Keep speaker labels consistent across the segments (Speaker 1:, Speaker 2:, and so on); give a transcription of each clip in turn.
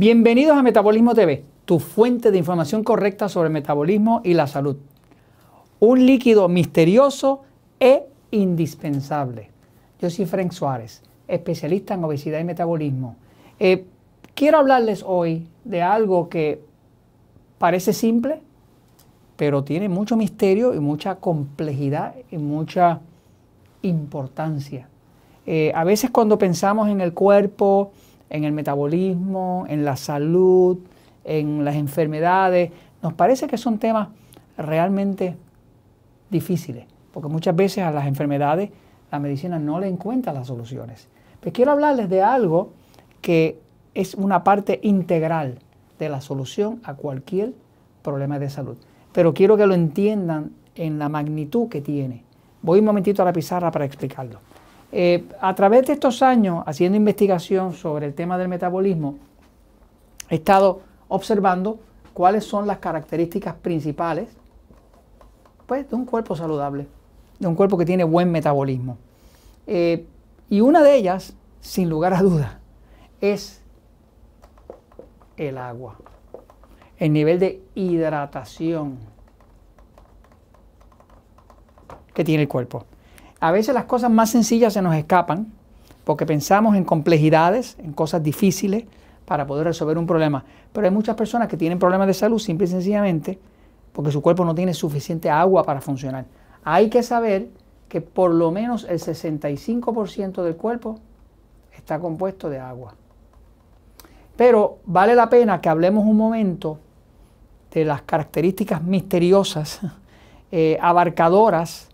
Speaker 1: Bienvenidos a Metabolismo TV, tu fuente de información correcta sobre el metabolismo y la salud. Un líquido misterioso e indispensable. Yo soy Frank Suárez, especialista en obesidad y metabolismo. Eh, quiero hablarles hoy de algo que parece simple, pero tiene mucho misterio y mucha complejidad y mucha importancia. Eh, a veces cuando pensamos en el cuerpo, en el metabolismo, en la salud, en las enfermedades. Nos parece que son temas realmente difíciles, porque muchas veces a las enfermedades la medicina no le encuentra las soluciones. Pero pues quiero hablarles de algo que es una parte integral de la solución a cualquier problema de salud. Pero quiero que lo entiendan en la magnitud que tiene. Voy un momentito a la pizarra para explicarlo. Eh, a través de estos años, haciendo investigación sobre el tema del metabolismo, he estado observando cuáles son las características principales pues, de un cuerpo saludable, de un cuerpo que tiene buen metabolismo. Eh, y una de ellas, sin lugar a duda, es el agua, el nivel de hidratación que tiene el cuerpo a veces las cosas más sencillas se nos escapan porque pensamos en complejidades, en cosas difíciles para poder resolver un problema. Pero hay muchas personas que tienen problemas de salud simple y sencillamente porque su cuerpo no tiene suficiente agua para funcionar. Hay que saber que por lo menos el 65% del cuerpo está compuesto de agua. Pero vale la pena que hablemos un momento de las características misteriosas, eh, abarcadoras,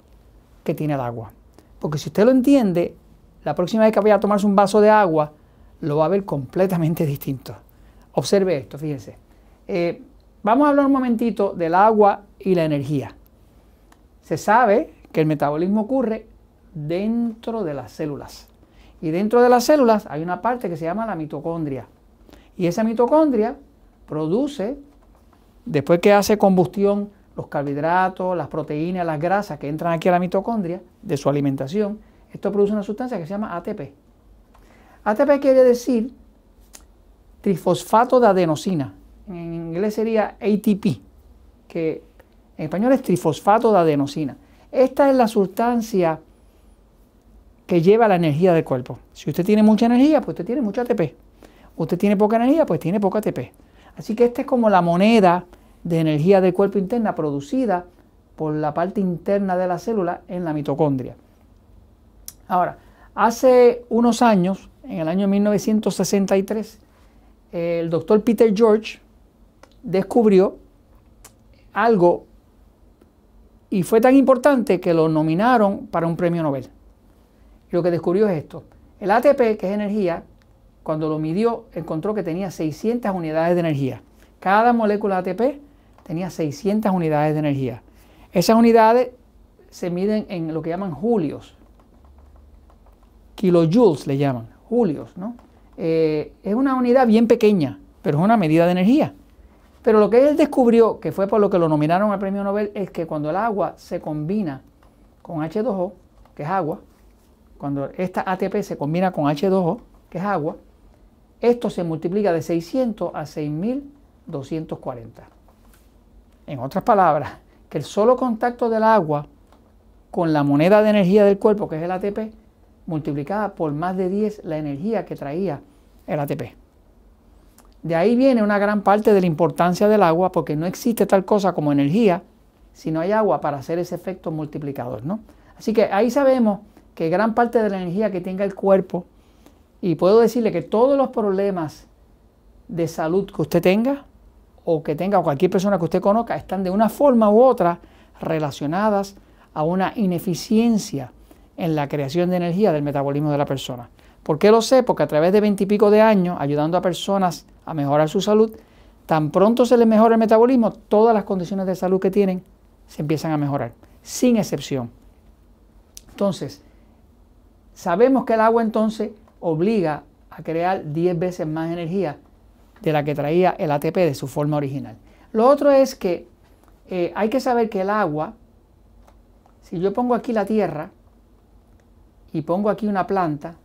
Speaker 1: que tiene el agua. Porque si usted lo entiende, la próxima vez que vaya a tomarse un vaso de agua, lo va a ver completamente distinto. Observe esto, fíjense. Eh, vamos a hablar un momentito del agua y la energía. Se sabe que el metabolismo ocurre dentro de las células. Y dentro de las células hay una parte que se llama la mitocondria. Y esa mitocondria produce, después que hace combustión los carbohidratos, las proteínas, las grasas que entran aquí a la mitocondria de su alimentación, esto produce una sustancia que se llama ATP. ATP quiere decir trifosfato de adenosina. En inglés sería ATP, que en español es trifosfato de adenosina. Esta es la sustancia que lleva la energía del cuerpo. Si usted tiene mucha energía, pues usted tiene mucho ATP. Usted tiene poca energía, pues tiene poca ATP. Así que esta es como la moneda de energía del cuerpo interna producida por la parte interna de la célula en la mitocondria. Ahora, hace unos años, en el año 1963, el doctor Peter George descubrió algo y fue tan importante que lo nominaron para un premio Nobel. Lo que descubrió es esto. El ATP, que es energía, cuando lo midió encontró que tenía 600 unidades de energía. Cada molécula ATP tenía 600 unidades de energía. Esas unidades se miden en lo que llaman julios, kilojoules le llaman, julios, ¿no? Eh, es una unidad bien pequeña, pero es una medida de energía. Pero lo que él descubrió, que fue por lo que lo nominaron al premio Nobel, es que cuando el agua se combina con H2O, que es agua, cuando esta ATP se combina con H2O, que es agua, esto se multiplica de 600 a 6240. En otras palabras, que el solo contacto del agua con la moneda de energía del cuerpo, que es el ATP, multiplicada por más de 10 la energía que traía el ATP. De ahí viene una gran parte de la importancia del agua, porque no existe tal cosa como energía si no hay agua para hacer ese efecto multiplicador. ¿no? Así que ahí sabemos que gran parte de la energía que tenga el cuerpo, y puedo decirle que todos los problemas de salud que usted tenga, o que tenga cualquier persona que usted conozca están de una forma u otra relacionadas a una ineficiencia en la creación de energía del metabolismo de la persona. ¿Por qué lo sé? Porque a través de veintipico de años, ayudando a personas a mejorar su salud, tan pronto se les mejora el metabolismo, todas las condiciones de salud que tienen se empiezan a mejorar, sin excepción. Entonces, sabemos que el agua entonces obliga a crear 10 veces más energía de la que traía el ATP de su forma original. Lo otro es que eh, hay que saber que el agua, si yo pongo aquí la tierra y pongo aquí una planta,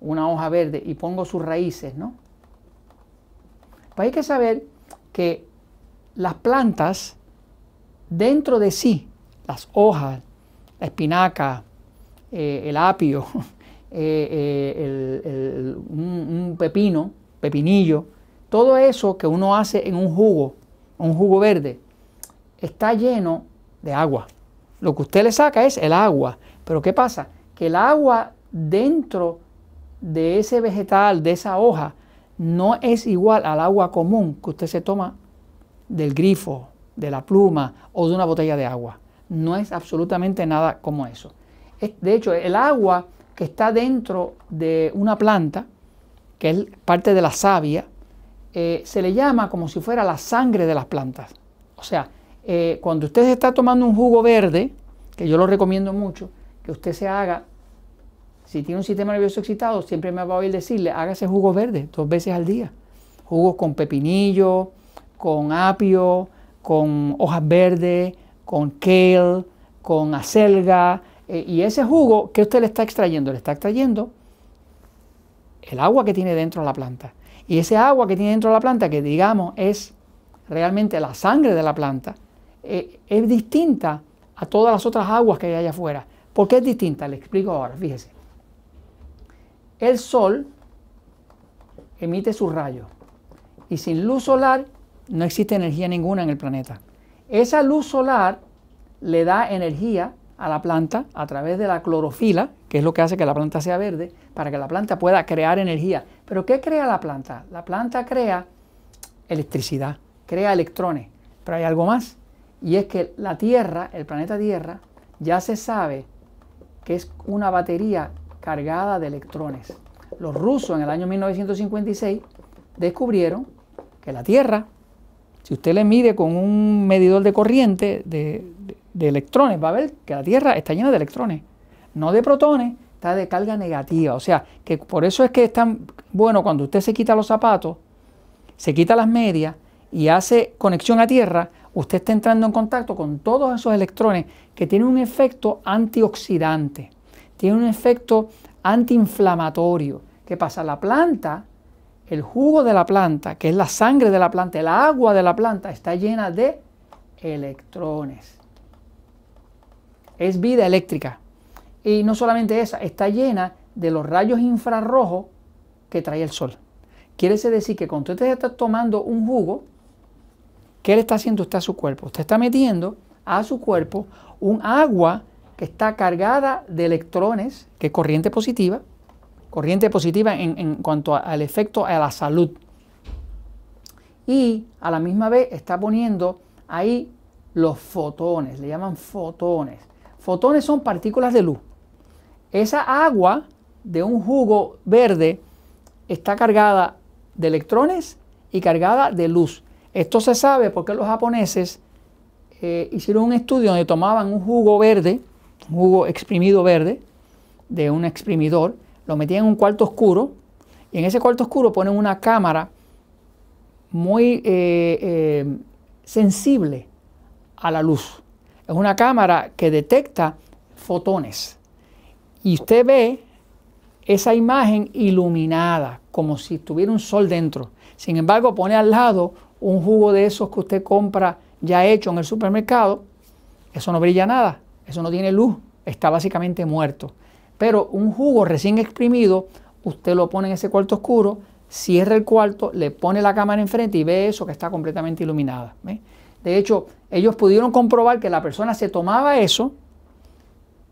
Speaker 1: una hoja verde y pongo sus raíces, ¿no? Pues hay que saber que las plantas dentro de sí, las hojas, la espinaca, eh, el apio, Eh, eh, un pepino, pepinillo, todo eso que uno hace en un jugo, un jugo verde, está lleno de agua. Lo que usted le saca es el agua. Pero ¿qué pasa? Que el agua dentro de ese vegetal, de esa hoja, no es igual al agua común que usted se toma del grifo, de la pluma o de una botella de agua. No es absolutamente nada como eso. De hecho, el agua que está dentro de una planta, que es parte de la savia, eh, se le llama como si fuera la sangre de las plantas. O sea, eh, cuando usted está tomando un jugo verde, que yo lo recomiendo mucho, que usted se haga, si tiene un sistema nervioso excitado, siempre me va a oír decirle, hágase jugo verde dos veces al día. Jugos con pepinillo, con apio, con hojas verdes, con kale, con acelga, eh, y ese jugo, que usted le está extrayendo? Le está extrayendo el agua que tiene dentro de la planta. Y ese agua que tiene dentro de la planta, que digamos es realmente la sangre de la planta, eh, es distinta a todas las otras aguas que hay allá afuera. ¿Por qué es distinta? Le explico ahora, fíjese. El sol emite sus rayos y sin luz solar no existe energía ninguna en el planeta. Esa luz solar le da energía a la planta a través de la clorofila, que es lo que hace que la planta sea verde, para que la planta pueda crear energía. ¿Pero qué crea la planta? La planta crea electricidad, crea electrones, pero hay algo más, y es que la Tierra, el planeta Tierra, ya se sabe que es una batería cargada de electrones. Los rusos en el año 1956 descubrieron que la Tierra, si usted le mide con un medidor de corriente, de de electrones, va a ver que la Tierra está llena de electrones, no de protones, está de carga negativa. O sea, que por eso es que están, tan bueno cuando usted se quita los zapatos, se quita las medias y hace conexión a Tierra, usted está entrando en contacto con todos esos electrones que tienen un efecto antioxidante, tiene un efecto antiinflamatorio. ¿Qué pasa? La planta, el jugo de la planta, que es la sangre de la planta, el agua de la planta, está llena de electrones es vida eléctrica. Y no solamente esa, está llena de los rayos infrarrojos que trae el sol. Quiere decir que cuando usted está tomando un jugo, ¿qué le está haciendo usted a su cuerpo? Usted está metiendo a su cuerpo un agua que está cargada de electrones, que es corriente positiva, corriente positiva en, cuanto al efecto a la salud. Y a la misma vez está poniendo ahí los fotones, le llaman fotones. Fotones son partículas de luz. Esa agua de un jugo verde está cargada de electrones y cargada de luz. Esto se sabe porque los japoneses eh, hicieron un estudio donde tomaban un jugo verde, un jugo exprimido verde, de un exprimidor, lo metían en un cuarto oscuro y en ese cuarto oscuro ponen una cámara muy eh, eh, sensible a la luz. Es una cámara que detecta fotones. Y usted ve esa imagen iluminada, como si tuviera un sol dentro. Sin embargo, pone al lado un jugo de esos que usted compra ya hecho en el supermercado. Eso no brilla nada, eso no tiene luz, está básicamente muerto. Pero un jugo recién exprimido, usted lo pone en ese cuarto oscuro, cierra el cuarto, le pone la cámara enfrente y ve eso que está completamente iluminada. De hecho, ellos pudieron comprobar que la persona se tomaba eso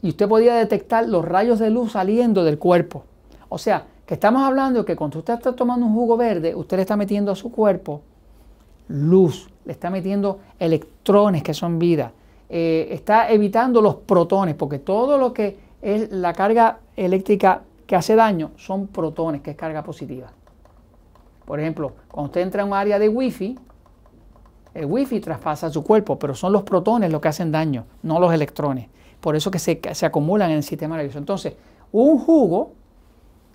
Speaker 1: y usted podía detectar los rayos de luz saliendo del cuerpo. O sea, que estamos hablando de que cuando usted está tomando un jugo verde, usted le está metiendo a su cuerpo luz, le está metiendo electrones que son vida, eh, está evitando los protones, porque todo lo que es la carga eléctrica que hace daño son protones, que es carga positiva. Por ejemplo, cuando usted entra en un área de wifi, el wifi traspasa su cuerpo, pero son los protones los que hacen daño, no los electrones. Por eso que se, se acumulan en el sistema nervioso. Entonces, un jugo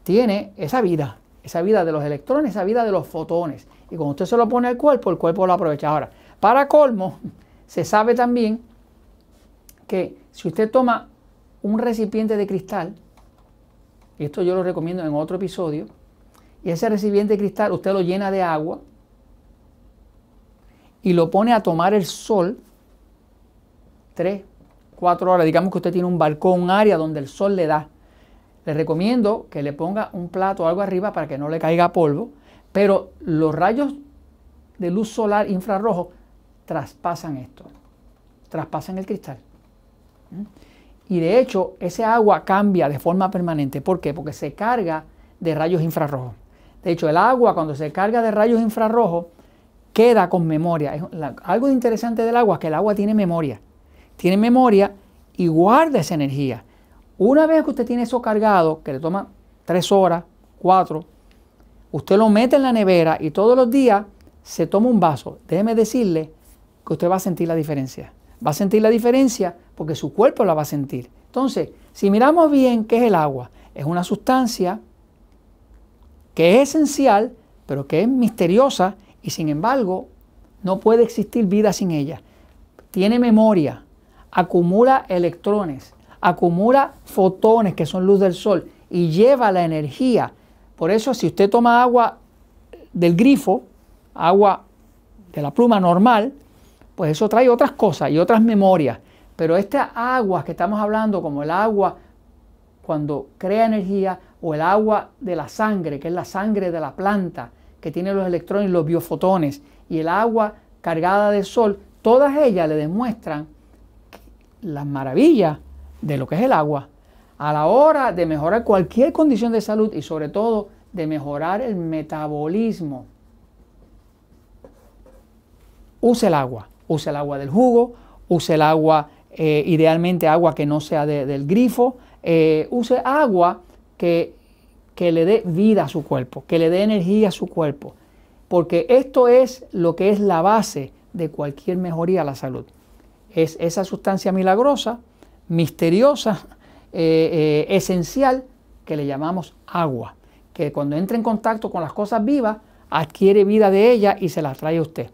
Speaker 1: tiene esa vida, esa vida de los electrones, esa vida de los fotones. Y cuando usted se lo pone al cuerpo, el cuerpo lo aprovecha. Ahora, para colmo, se sabe también que si usted toma un recipiente de cristal, y esto yo lo recomiendo en otro episodio, y ese recipiente de cristal usted lo llena de agua, y lo pone a tomar el sol tres, cuatro horas. Digamos que usted tiene un balcón, un área donde el sol le da. Le recomiendo que le ponga un plato o algo arriba para que no le caiga polvo, pero los rayos de luz solar infrarrojo traspasan esto, traspasan el cristal. Y de hecho, ese agua cambia de forma permanente. ¿Por qué? Porque se carga de rayos infrarrojos. De hecho, el agua cuando se carga de rayos infrarrojos queda con memoria. algo interesante del agua es que el agua tiene memoria. Tiene memoria y guarda esa energía. Una vez que usted tiene eso cargado, que le toma tres horas, cuatro, usted lo mete en la nevera y todos los días se toma un vaso. Déjeme decirle que usted va a sentir la diferencia. Va a sentir la diferencia porque su cuerpo la va a sentir. Entonces, si miramos bien qué es el agua, es una sustancia que es esencial, pero que es misteriosa y sin embargo no puede existir vida sin ella. Tiene memoria, acumula electrones, acumula fotones que son luz del sol y lleva la energía. Por eso si usted toma agua del grifo, agua de la pluma normal, pues eso trae otras cosas y otras memorias. Pero esta agua que estamos hablando, como el agua cuando crea energía o el agua de la sangre, que es la sangre de la planta, que tiene los electrones los biofotones y el agua cargada de sol, todas ellas le demuestran las maravillas de lo que es el agua a la hora de mejorar cualquier condición de salud y sobre todo de mejorar el metabolismo. Use el agua, use el agua del jugo, use el agua, eh, idealmente agua que no sea del grifo, eh, use agua que que le dé vida a su cuerpo, que le dé energía a su cuerpo, porque esto es lo que es la base de cualquier mejoría a la salud. Es esa sustancia milagrosa, misteriosa, eh, eh, esencial, que le llamamos agua, que cuando entra en contacto con las cosas vivas, adquiere vida de ella y se las trae a usted.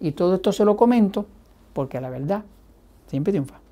Speaker 1: Y todo esto se lo comento porque la verdad siempre triunfa.